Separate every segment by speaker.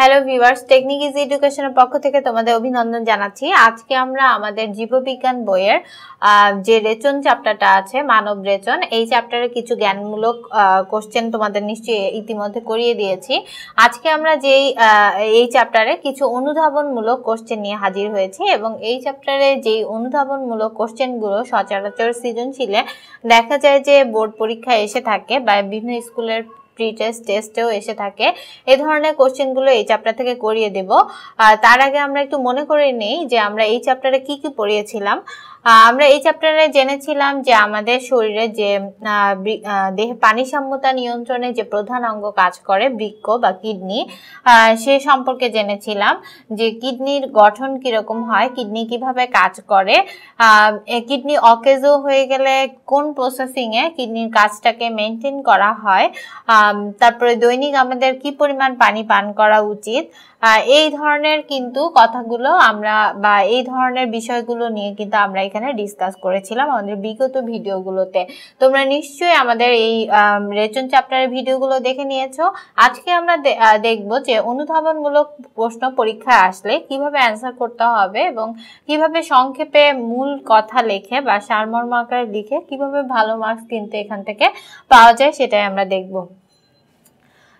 Speaker 1: hello viewers technique is এডুকেশনের পক্ষ থেকে তোমাদের অভিনন্দন জানাচ্ছি আজকে আমরা আমাদের জীববিজ্ঞান বইয়ের যে রেচন চ্যাপ্টারটা আছে মানব রেচন এই চ্যাপ্টারে কিছু জ্ঞানমূলক কোশ্চেন তোমাদের নিশ্চয়ই ইতিমধ্যে করিয়ে দিয়েছি আজকে আমরা যেই এই চ্যাপ্টারে কিছু অনুধাবনমূলক কোশ্চেন নিয়ে হাজির হয়েছি এবং এই চ্যাপ্টারে যেই অনুধাবনমূলক কোশ্চেনগুলো সচরাচর সৃজনশীলে দেখা যায় যে বোর্ড পরীক্ষায় এসে থাকে বা বিভিন্ন স্কুলের প্রি টেস্ট টেস্টেও এসে থাকে এ ধরনের কোশ্চেনগুলো এই চ্যাপ্টার থেকে করিয়ে দেব তার আগে আমরা একটু মনে করে নেই যে আমরা এই চ্যাপ্টারে কি কি পড়িয়েছিলাম আমরা এই চ্যাপ্টারে জেনেছিলাম যে আমাদের শরীরে যে দেহে পানি সম্যতা নিয়ন্ত্রণে যে প্রধান অঙ্গ কাজ করে বৃক্ষ বা কিডনি সে সম্পর্কে জেনেছিলাম যে কিডনির গঠন কীরকম হয় কিডনি কিভাবে কাজ করে কিডনি অকেজো হয়ে গেলে কোন প্রসেসিংয়ে কিডনির কাজটাকে মেনটেন করা হয় তারপরে দৈনিক আমাদের কি পরিমাণ পানি পান করা উচিত এই ধরনের কিন্তু কথাগুলো আমরা বা এই ধরনের বিষয়গুলো নিয়ে কিন্তু আমরা এখানে ডিসকাস করেছিলাম আমাদের বিগত ভিডিওগুলোতে তোমরা নিশ্চয়ই আমাদের এই রেচন চ্যাপ্টারের ভিডিওগুলো দেখে নিয়েছো আজকে আমরা দেখব যে অনুধাবনমূলক প্রশ্ন পরীক্ষায় আসলে কিভাবে অ্যান্সার করতে হবে এবং কিভাবে সংক্ষেপে মূল কথা লেখে বা সারমর্ম আকারে লিখে কিভাবে ভালো মার্কস কিনতে এখান থেকে পাওয়া যায় সেটাই আমরা দেখবো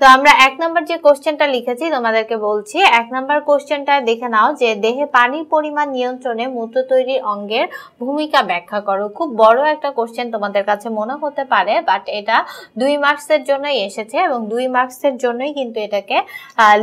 Speaker 1: তো আমরা এক নম্বর যে কোশ্চেনটা লিখেছি তোমাদেরকে বলছি এক নম্বর কোশ্চেনটা দেখে নাও যে দেহে পানির পরিমাণ নিয়ন্ত্রণে মূত্র তৈরির অঙ্গের ভূমিকা ব্যাখ্যা করো খুব বড় একটা কোশ্চেন তোমাদের কাছে মনে হতে পারে বাট এটা দুই মার্কসের জন্যই এসেছে এবং দুই মার্কসের জন্যই কিন্তু এটাকে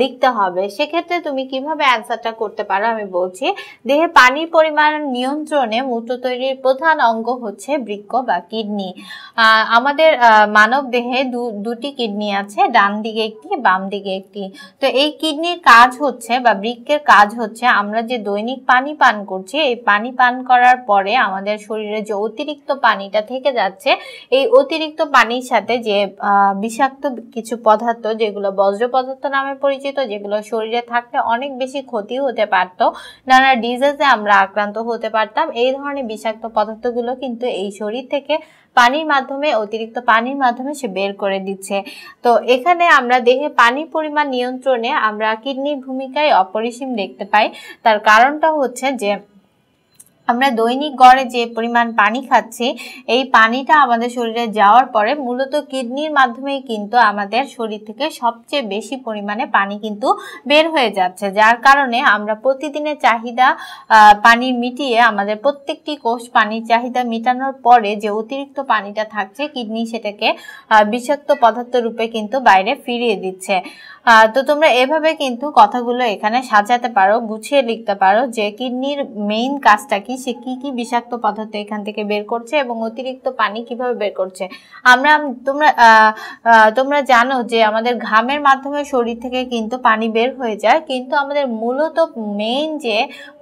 Speaker 1: লিখতে হবে সেক্ষেত্রে তুমি কিভাবে অ্যান্সারটা করতে পারো আমি বলছি দেহে পানির পরিমাণ নিয়ন্ত্রণে মূত্র তৈরির প্রধান অঙ্গ হচ্ছে বৃক্ষ বা কিডনি আমাদের মানব দেহে দুটি কিডনি আছে ডান দিকে একটি বাম দিকে একটি তো এই কিডনির কাজ হচ্ছে বা বৃক্কের কাজ হচ্ছে আমরা যে দৈনিক পানি পান করছি এই পানি পান করার পরে আমাদের শরীরে যে অতিরিক্ত পানিটা থেকে যাচ্ছে এই অতিরিক্ত পানির সাথে যে বিষাক্ত কিছু পদার্থ যেগুলো বজ্র পদার্থ নামে পরিচিত যেগুলো শরীরে থাকলে অনেক বেশি ক্ষতি হতে পারত নানা ডিজিজে আমরা আক্রান্ত হতে পারতাম এই ধরনের বিষাক্ত পদার্থগুলো কিন্তু এই শরীর থেকে পানির মাধ্যমে অতিরিক্ত পানির মাধ্যমে সে বের করে দিচ্ছে তো এখানে আমরা দেহে পানি পরিমাণ নিয়ন্ত্রণে আমরা কিডনির ভূমিকায় অপরিসীম দেখতে পাই তার কারণটা হচ্ছে যে আমরা দৈনিক গড়ে যে পরিমাণ পানি খাচ্ছি এই পানিটা আমাদের শরীরে যাওয়ার পরে মূলত কিডনির মাধ্যমেই কিন্তু আমাদের শরীর থেকে সবচেয়ে বেশি পরিমাণে পানি কিন্তু বের হয়ে যাচ্ছে যার কারণে আমরা প্রতিদিনের চাহিদা পানি মিটিয়ে আমাদের প্রত্যেকটি কোষ পানির চাহিদা মিটানোর পরে যে অতিরিক্ত পানিটা থাকছে কিডনি সেটাকে বিষাক্ত পদার্থ রূপে কিন্তু বাইরে ফিরিয়ে দিচ্ছে তো তোমরা এভাবে কিন্তু কথাগুলো এখানে সাজাতে পারো গুছিয়ে লিখতে পারো যে কিডনির মেইন কাজটা কি সে কি কি বিষাক্ত পদার্থ এখান থেকে বের করছে এবং অতিরিক্ত পানি কিভাবে বের করছে আমরা তোমরা তোমরা জানো যে আমাদের ঘামের মাধ্যমে শরীর থেকে কিন্তু পানি বের হয়ে যায় কিন্তু আমাদের মূলত মেইন যে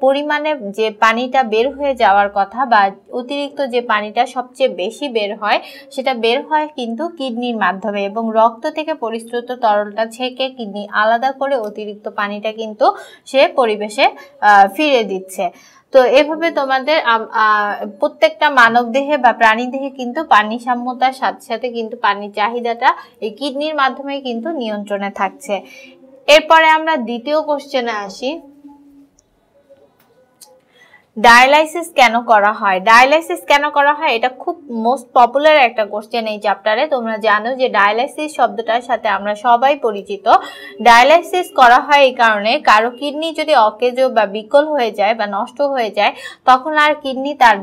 Speaker 1: পরিমাণে যে পানিটা বের হয়ে যাওয়ার কথা বা অতিরিক্ত যে পানিটা সবচেয়ে বেশি বের হয় সেটা বের হয় কিন্তু কিডনির মাধ্যমে এবং রক্ত থেকে পরিশ্রুত তরলটা ছেঁকে কিডনি আলাদা করে অতিরিক্ত পানিটা কিন্তু সে পরিবেশে ফিরে দিচ্ছে তো এভাবে তোমাদের প্রত্যেকটা মানব দেহে বা প্রাণী দেহে কিন্তু পানি সাম্যতার সাথে সাথে কিন্তু পানির চাহিদাটা এই কিডনির মাধ্যমে কিন্তু নিয়ন্ত্রণে থাকছে এরপরে আমরা দ্বিতীয় কোশ্চেনে আসি ডায়ালাইসিস কেন করা হয় ডায়ালাইসিস কেন করা হয় এটা খুব মোস্ট পপুলার একটা কোশ্চেন এই চ্যাপ্টারে তোমরা জানো যে ডায়ালাইসিস শব্দটার সাথে আমরা সবাই পরিচিত ডায়ালাইসিস করা হয় এই কারণে কারো কিডনি যদি অকেজ বা বিকল হয়ে যায় বা নষ্ট হয়ে যায় তখন আর কিডনি তার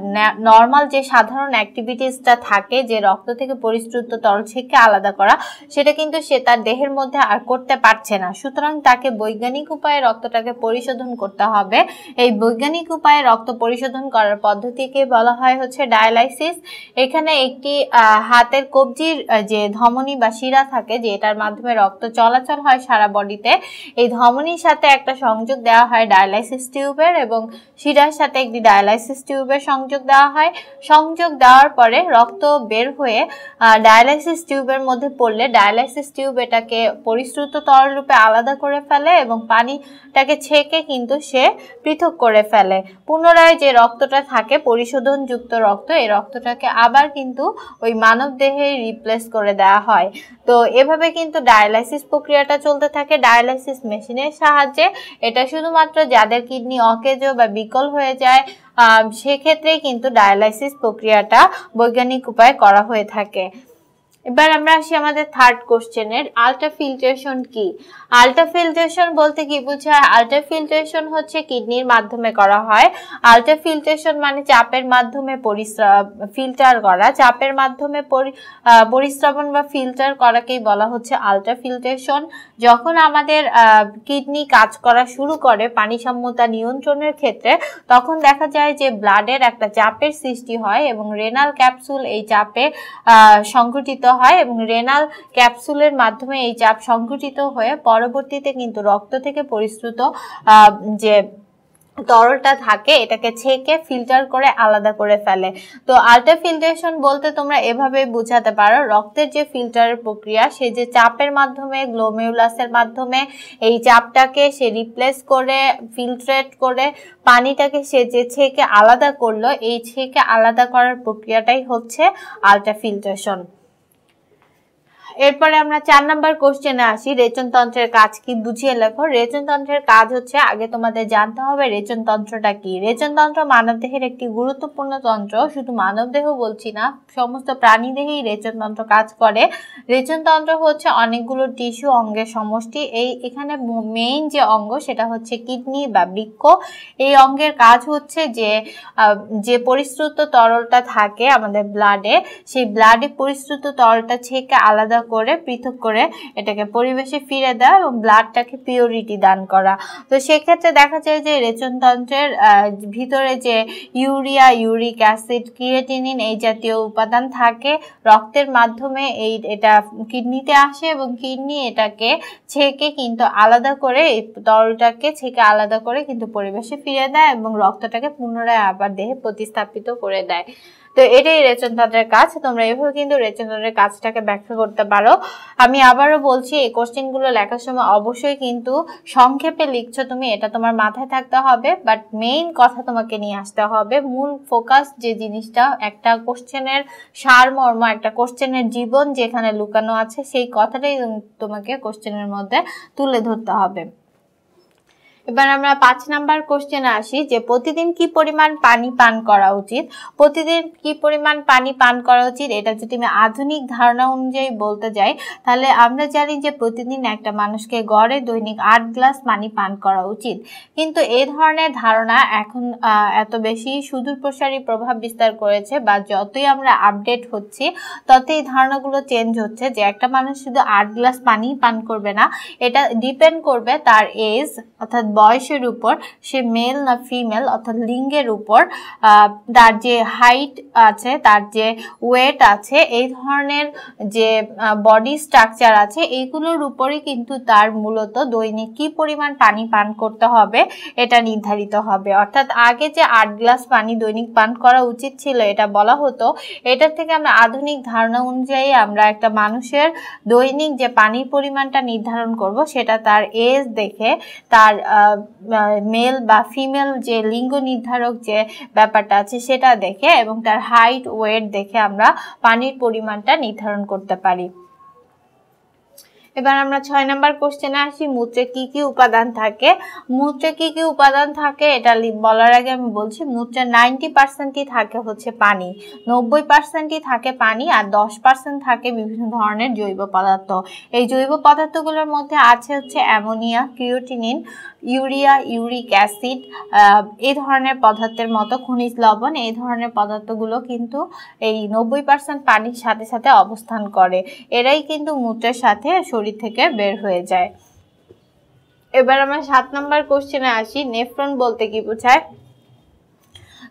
Speaker 1: নর্মাল যে সাধারণ অ্যাক্টিভিটিসটা থাকে যে রক্ত থেকে পরিশ্রুত তরল ছেঁকে আলাদা করা সেটা কিন্তু সে তার দেহের মধ্যে আর করতে পারছে না সুতরাং তাকে বৈজ্ঞানিক উপায়ে রক্তটাকে পরিশোধন করতে হবে এই বৈজ্ঞানিক উপায়ে রক্ত পরিশোধন করার পদ্ধতিকে বলা হয় হচ্ছে ডায়ালাইসিস এখানে একটি হাতের কবজির যে ধমনী বা শিরা থাকে যে এটার মাধ্যমে রক্ত চলাচল হয় সারা বডিতে এই ধমনীর সাথে একটা সংযোগ দেওয়া হয় ডায়ালাইসিস টিউবের এবং শিরার সাথে একটি ডায়ালাইসিস টিউবের সংযোগ দেওয়া হয় সংযোগ দেওয়ার পরে রক্ত বের হয়ে ডায়ালাইসিস টিউবের মধ্যে পড়লে ডায়ালাইসিস টিউব এটাকে পরিশ্রুত তরল রূপে আলাদা করে ফেলে এবং পানিটাকে ছেঁকে কিন্তু সে পৃথক করে ফেলে পুনর পুনরায় যে রক্তটা থাকে পরিশোধনযুক্ত রক্ত এই রক্তটাকে আবার কিন্তু ওই মানব দেহে রিপ্লেস করে দেওয়া হয় তো এভাবে কিন্তু ডায়ালাইসিস প্রক্রিয়াটা চলতে থাকে ডায়ালাইসিস মেশিনের সাহায্যে এটা শুধুমাত্র যাদের কিডনি অকেজ বা বিকল হয়ে যায় সেক্ষেত্রেই কিন্তু ডায়ালাইসিস প্রক্রিয়াটা বৈজ্ঞানিক উপায়ে করা হয়ে থাকে এবার আমরা আসি আমাদের থার্ড কোশ্চেনের আল্ট্রা ফিল্ট্রেশন কি আলট্রা ফিল্ট্রেশন বলতে কি বোঝায় আল্ট্রা ফিল্ট্রেশন হচ্ছে কিডনির মাধ্যমে করা হয় আল্ট্রা ফিল্ট্রেশন মানে চাপের মাধ্যমে ফিল্টার করা চাপের মাধ্যমে পরিস্রাবন বা ফিল্টার করাকেই বলা হচ্ছে আল্ট্রা ফিল্ট্রেশন যখন আমাদের কিডনি কাজ করা শুরু করে পানি নিয়ন্ত্রণের ক্ষেত্রে তখন দেখা যায় যে ব্লাডের একটা চাপের সৃষ্টি হয় এবং রেনাল ক্যাপসুল এই চাপে সংঘটিত হয় এবং রেনাল ক্যাপসুলের মাধ্যমে এই চাপ সংঘটিত হয়ে পরবর্তীতে কিন্তু রক্ত থেকে পরিশ্রুত যে তরলটা থাকে এটাকে ছেঁকে ফিল্টার করে আলাদা করে ফেলে তো আল্ট্রা ফিল্টারেশন বলতে তোমরা এভাবে বুঝাতে পারো রক্তের যে ফিল্টারের প্রক্রিয়া সে যে চাপের মাধ্যমে গ্লোমেউলাসের মাধ্যমে এই চাপটাকে সে রিপ্লেস করে ফিল্ট্রেট করে পানিটাকে সে যে ছেঁকে আলাদা করলো এই ছেঁকে আলাদা করার প্রক্রিয়াটাই হচ্ছে আল্ট্রা ফিল্টারেশন এরপরে আমরা চার নাম্বার কোশ্চেনে আসি রেচনতন্ত্রের কাজ কি বুঝিয়ে লেখো রেচনতন্ত্রের কাজ হচ্ছে আগে তোমাদের জানতে হবে রেচনতন্ত্রটা কি রেচনতন্ত্র মানবদেহের একটি গুরুত্বপূর্ণ তন্ত্র শুধু মানবদেহ বলছি না সমস্ত প্রাণীদেহেই রেচনতন্ত্র কাজ করে রেচনতন্ত্র হচ্ছে অনেকগুলো টিস্যু অঙ্গের সমষ্টি এই এখানে মেইন যে অঙ্গ সেটা হচ্ছে কিডনি বা বৃক্ষ এই অঙ্গের কাজ হচ্ছে যে যে পরিশ্রুত তরলটা থাকে আমাদের ব্লাডে সেই ব্লাডে পরিশ্রুত তরলটা ছেঁকে আলাদা করে পৃথক করে এটাকে পরিবেশে ফিরে দেওয়া এবং ব্লাডটাকে পিওরিটি দান করা তো সেক্ষেত্রে দেখা যায় যে রেচনতন্ত্রের ভিতরে যে ইউরিয়া ইউরিক অ্যাসিড ক্রিয়েটিনিন এই জাতীয় উপাদান থাকে রক্তের মাধ্যমে এই এটা কিডনিতে আসে এবং কিডনি এটাকে ছেঁকে কিন্তু আলাদা করে এই তরলটাকে ছেঁকে আলাদা করে কিন্তু পরিবেশে ফিরে দেয় এবং রক্তটাকে পুনরায় আবার দেহে প্রতিস্থাপিত করে দেয় তো এটাই রেচনতন্ত্রের কাজ তোমরা এভাবে কিন্তু রেচনতন্ত্রের কাজটাকে ব্যাখ্যা করতে পারো আমি আবারও বলছি এই কোশ্চেনগুলো লেখার সময় অবশ্যই কিন্তু সংক্ষেপে লিখছো তুমি এটা তোমার মাথায় থাকতে হবে বাট মেইন কথা তোমাকে নিয়ে আসতে হবে মূল ফোকাস যে জিনিসটা একটা কোশ্চেনের সারমর্ম একটা কোশ্চেনের জীবন যেখানে লুকানো আছে সেই কথাটাই তোমাকে কোশ্চেনের মধ্যে তুলে ধরতে হবে এবার আমরা পাঁচ নাম্বার কোশ্চেনে আসি যে প্রতিদিন কি পরিমাণ পানি পান করা উচিত প্রতিদিন কি পরিমাণ পানি পান করা উচিত এটা যদি আমি আধুনিক ধারণা অনুযায়ী বলতে যাই তাহলে আমরা জানি যে প্রতিদিন একটা মানুষকে গড়ে দৈনিক আট গ্লাস পানি পান করা উচিত কিন্তু এ ধরনের ধারণা এখন এত বেশি সুদূর প্রসারী প্রভাব বিস্তার করেছে বা যতই আমরা আপডেট হচ্ছি ততই ধারণাগুলো চেঞ্জ হচ্ছে যে একটা মানুষ শুধু আট গ্লাস পানি পান করবে না এটা ডিপেন্ড করবে তার এজ অর্থাৎ বয়সের উপর সে মেল না ফিমেল অর্থাৎ লিঙ্গের উপর তার যে হাইট আছে তার যে ওয়েট আছে এই ধরনের যে বডি স্ট্রাকচার আছে এইগুলোর উপরই কিন্তু তার মূলত দৈনিক কি পরিমাণ পানি পান করতে হবে এটা নির্ধারিত হবে অর্থাৎ আগে যে আট গ্লাস পানি দৈনিক পান করা উচিত ছিল এটা বলা হতো এটার থেকে আমরা আধুনিক ধারণা অনুযায়ী আমরা একটা মানুষের দৈনিক যে পানির পরিমাণটা নির্ধারণ করব সেটা তার এজ দেখে তার মেল বা ফিমেল যে লিঙ্গ নির্ধারক যে ব্যাপারটা আছে সেটা দেখে এবং তার হাইট ওয়েট দেখে আমরা পানির পরিমাণটা নির্ধারণ করতে পারি এবার আমরা ছয় নাম্বার কোশ্চেনে আসি মূত্রে কি কি উপাদান থাকে মূত্রে কি কি উপাদান থাকে এটা বলার আগে আমি বলছি মূত্রে নাইনটি পার্সেন্টই থাকে হচ্ছে পানি নব্বই পার্সেন্টই থাকে পানি আর দশ পার্সেন্ট থাকে বিভিন্ন ধরনের জৈব পদার্থ এই জৈব পদার্থগুলোর মধ্যে আছে হচ্ছে ammonia creatinine urea uric acid এই ধরনের পদার্থের মতো খনিজ লবণ এই ধরনের পদার্থগুলো কিন্তু এই নব্বই পার্সেন্ট পানির সাথে সাথে অবস্থান করে এরাই কিন্তু মূত্রের সাথে শরীর থেকে বের হয়ে যায় এবার আমার সাত নম্বর কোশ্চেনে আসি নেফ্রন বলতে কি বোঝায়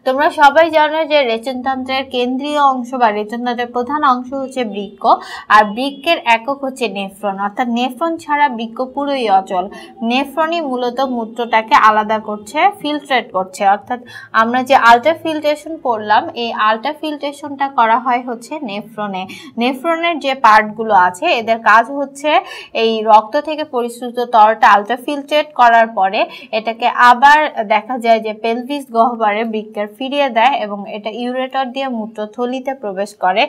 Speaker 1: তোমরা সবাই জানো যে রেচনতন্ত্রের কেন্দ্রীয় অংশ বা রেচনতন্ত্রের প্রধান অংশ হচ্ছে বৃক্ক আর বৃক্কের একক হচ্ছে নেফ্রন অর্থাৎ নেফ্রন ছাড়া বৃক্ক পুরোই অচল নেফ্রনই মূলত মূত্রটাকে আলাদা করছে ফিল্ট্রেট করছে অর্থাৎ আমরা যে আলট্রা ফিল্ট্রেশন করলাম এই আলট্রা ফিল্ট্রেশনটা করা হয় হচ্ছে নেফ্রনে নেফ্রনের যে পার্টগুলো আছে এদের কাজ হচ্ছে এই রক্ত থেকে পরিশ্রুত তরটা আলট্রা ফিল্ট্রেট করার পরে এটাকে আবার দেখা যায় যে পেলভিস গহ্বরে বৃক্কের ফিরিয়ে দেয় এবং এটা ইউরেটর দিয়ে মূত্রথলিতে প্রবেশ করে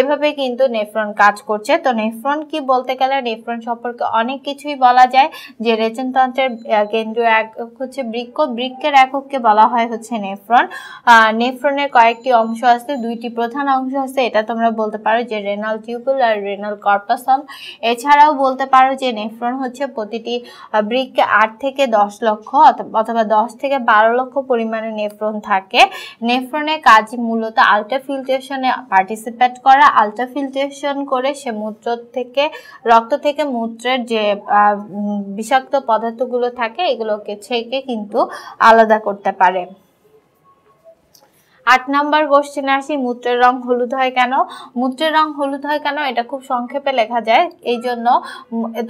Speaker 1: এভাবে কিন্তু নেফ্রন কাজ করছে তো নেফ্রন কি বলতে গেলে নেফ্রন সম্পর্কে অনেক কিছুই বলা যায় যে রেচনতন্ত্রের কেন্দ্রীয় একক হচ্ছে বৃক্ষ বৃক্ষের এককে বলা হয় হচ্ছে নেফ্রন নেফ্রনের কয়েকটি অংশ আছে দুইটি প্রধান অংশ আছে এটা তোমরা বলতে পারো যে রেনাল টিউবুল আর রেনাল কর্পাসন এছাড়াও বলতে পারো যে নেফ্রন হচ্ছে প্রতিটি বৃক্ষে আট থেকে দশ লক্ষ অথবা দশ থেকে বারো লক্ষ পরিমাণে নেফ্রন থাকে থাকে নেফ্রনে কাজ মূলত আলট্রাফিল্ট্রেশনে পার্টিসিপেট করা আলট্রাফিল্ট্রেশন করে সে মূত্র থেকে রক্ত থেকে মূত্রের যে বিষাক্ত পদার্থগুলো থাকে এগুলোকে ছেঁকে কিন্তু আলাদা করতে পারে আট নাম্বার কোশ্চেনে আসি মূত্রের রং হলুদ হয় কেন মূত্রের রং হলুদ হয় কেন এটা খুব সংক্ষেপে লেখা যায় এই জন্য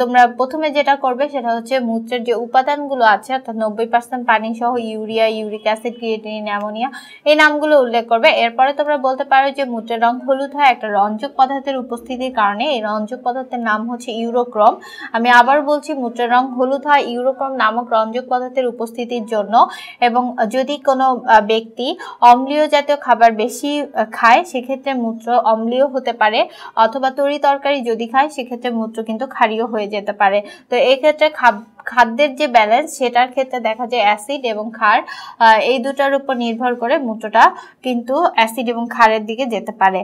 Speaker 1: তোমরা প্রথমে যেটা করবে সেটা হচ্ছে মূত্রের যে উপাদানগুলো আছে অর্থাৎ নব্বই পার্সেন্ট পানি সহ urea uric acid creatine ammonia এই নামগুলো উল্লেখ করবে এরপরে তোমরা বলতে পারো যে মূত্রের রং হলুদ হয় একটা রঞ্জক পদার্থের উপস্থিতির কারণে এই রঞ্জক পদার্থের নাম হচ্ছে ইউরোক্রম আমি আবার বলছি মূত্রের রং হলুদ হয় ইউরোক্রম নামক রঞ্জক পদার্থের উপস্থিতির জন্য এবং যদি কোনো ব্যক্তি অম্লীয় জাতীয় খাবার বেশি খায় সেক্ষেত্রে মূত্র অম্লীয় হতে পারে অথবা তরি তরকারি যদি খায় সেক্ষেত্রে মূত্র কিন্তু ক্ষারীয় হয়ে যেতে পারে তো এক্ষেত্রে খাদ্যের যে ব্যালেন্স সেটার ক্ষেত্রে দেখা যায় অ্যাসিড এবং ক্ষার এই দুটার উপর নির্ভর করে মূত্রটা কিন্তু অ্যাসিড এবং ক্ষারের দিকে যেতে পারে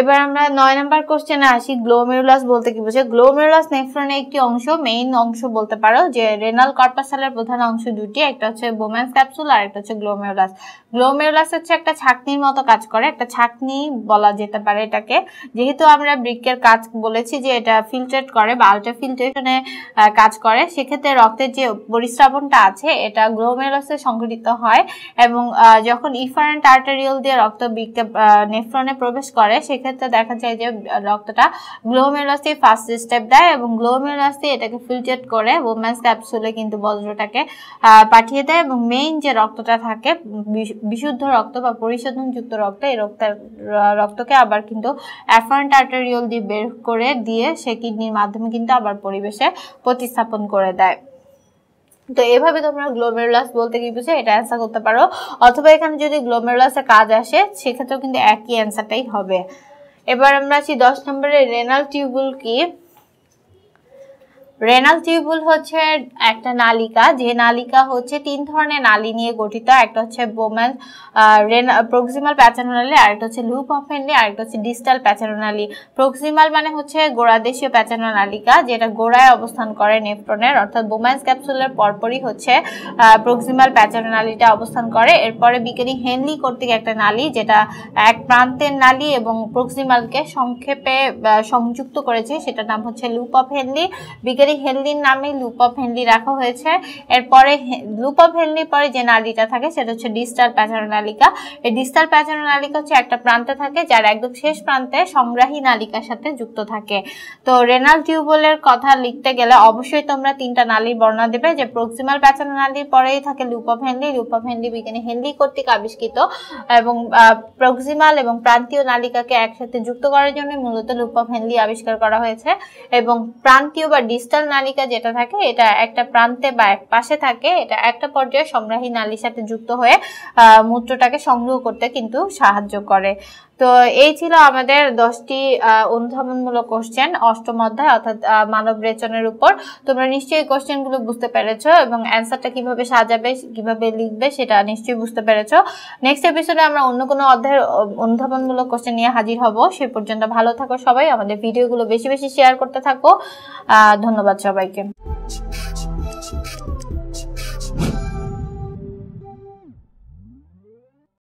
Speaker 1: এবার আমরা নয় নাম্বার কোশ্চেনে আসি গ্লোমেরুলাস বলতে কি বোঝে গ্লোমেরুলাস নেফ্রনের একটি অংশ মেইন অংশ বলতে পারো যে রেনাল কর্পাসালের প্রধান অংশ দুটি একটা হচ্ছে বোম্যান্স ক্যাপসুল আর একটা হচ্ছে গ্লোমেরুলাস গ্লোমেরুলাস হচ্ছে একটা ছাকনির মতো কাজ করে একটা ছাকনি বলা যেতে পারে এটাকে যেহেতু আমরা বৃক্ষের কাজ বলেছি যে এটা ফিল্ট্রেট করে বা আলট্রা ফিল্ট্রেশনে কাজ করে সেক্ষেত্রে রক্তের যে পরিস্রাবণটা আছে এটা গ্লোমেরুলাসে সংঘটিত হয় এবং যখন ইফারেন্ট আর্টারিয়াল দিয়ে রক্ত বৃক্ষে নেফ্রনে প্রবেশ করে সে সেক্ষেত্রে দেখা যায় যে রক্তটা গ্লোমেরাসি ফার্স্ট স্টেপ দেয় এবং গ্লোমেরাসি এটাকে ফিল্টার করে ওমেন্স ক্যাপসুলে কিন্তু বজ্রটাকে পাঠিয়ে দেয় এবং মেইন যে রক্তটা থাকে বিশুদ্ধ রক্ত বা পরিশোধনযুক্ত রক্ত এই রক্তের রক্তকে আবার কিন্তু অ্যাফারেন্ট আর্টেরিয়াল দিয়ে বের করে দিয়ে সে কিডনির মাধ্যমে কিন্তু আবার পরিবেশে প্রতিস্থাপন করে দেয় তো এভাবে তোমরা গ্লোমেরুলাস বলতে কি বুঝে এটা অ্যান্সার করতে পারো অথবা এখানে যদি গ্লোমেরুলাসে কাজ আসে সেক্ষেত্রেও কিন্তু একই অ্যান্সারটাই হবে এবার আমরা আছি দশ নম্বরে রেনাল টিউবুল কি রেনাল টিউবুল হচ্ছে একটা নালিকা যে নালিকা হচ্ছে তিন ধরনের নালী নিয়ে গঠিত একটা হচ্ছে বোমেল প্রক্সিমাল প্যাচানোনালি আরেকটা হচ্ছে লুপ আর আরেকটা হচ্ছে ডিস্টাল প্যাচানোনালি প্রক্সিমাল মানে হচ্ছে গোড়াদেশীয় প্যাচানো নালিকা যেটা গোড়ায় অবস্থান করে নেফট্রনের অর্থাৎ বোম্যান্স ক্যাপসুলের পরপরই হচ্ছে প্রক্সিমাল প্যাচানো অবস্থান করে এরপরে বিকেলি হেনলি কর্তৃক একটা নালী যেটা এক প্রান্তের নালী এবং প্রক্সিমালকে সংক্ষেপে সংযুক্ত করেছে সেটার নাম হচ্ছে লুপ অফ হেনলি বিকেলি পারি হেলদির নামে লুপ অফ হেলদি রাখা হয়েছে এরপরে লুপ অফ হেলদির পরে যে নালিটা থাকে সেটা হচ্ছে ডিস্টার প্যাচানো নালিকা এই ডিস্টার প্যাচানো নালিকা হচ্ছে একটা প্রান্তে থাকে যার একদম শেষ প্রান্তে সংগ্রাহী নালিকার সাথে যুক্ত থাকে তো রেনাল টিউবওয়েলের কথা লিখতে গেলে অবশ্যই তোমরা তিনটা নালির বর্ণনা দেবে যে প্রক্সিমাল প্যাচানো নালির পরেই থাকে loop of healthy loop of healthy বিজ্ঞানী হেলদি কর্তৃক আবিষ্কৃত এবং প্রক্সিমাল এবং প্রান্তীয় নালিকাকে একসাথে যুক্ত করার জন্য মূলত লুপ অফ হেলদি আবিষ্কার করা হয়েছে এবং প্রান্তীয় বা ডিস্টার ডিসটাল নালিকা যেটা থাকে এটা একটা প্রান্তে বা এক পাশে থাকে এটা একটা পর্যায়ে সংগ্রাহী নালীর সাথে যুক্ত হয়ে মূত্রটাকে সংগ্রহ করতে কিন্তু সাহায্য করে তো এই ছিল আমাদের দশটি অনুধাবনমূলক কোশ্চেন অষ্টম অধ্যায় অর্থাৎ মানব রেচনের উপর তোমরা নিশ্চয়ই কোশ্চেনগুলো বুঝতে পেরেছ এবং অ্যান্সারটা কিভাবে সাজাবে কিভাবে লিখবে সেটা নিশ্চয়ই বুঝতে পেরেছ নেক্সট এপিসোডে আমরা অন্য কোনো অধ্যায়ের অনুধাবনমূলক কোশ্চেন নিয়ে হাজির হব সে পর্যন্ত ভালো থাকো সবাই আমাদের ভিডিওগুলো বেশি বেশি শেয়ার করতে থাকো ধন্যবাদ সবাইকে